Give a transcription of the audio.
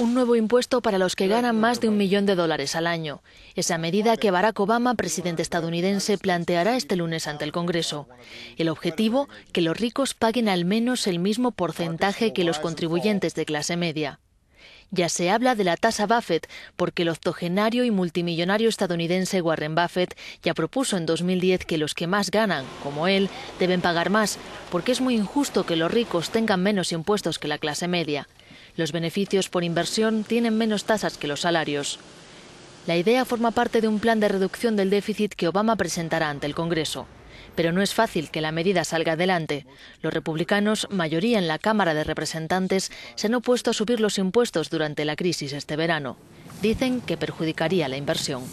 un nuevo impuesto para los que ganan más de un millón de dólares al año. Esa medida que Barack Obama, presidente estadounidense, planteará este lunes ante el Congreso. El objetivo, que los ricos paguen al menos el mismo porcentaje que los contribuyentes de clase media. Ya se habla de la tasa Buffett, porque el octogenario y multimillonario estadounidense Warren Buffett ya propuso en 2010 que los que más ganan, como él, deben pagar más, porque es muy injusto que los ricos tengan menos impuestos que la clase media. Los beneficios por inversión tienen menos tasas que los salarios. La idea forma parte de un plan de reducción del déficit que Obama presentará ante el Congreso. Pero no es fácil que la medida salga adelante. Los republicanos, mayoría en la Cámara de Representantes, se han opuesto a subir los impuestos durante la crisis este verano. Dicen que perjudicaría la inversión.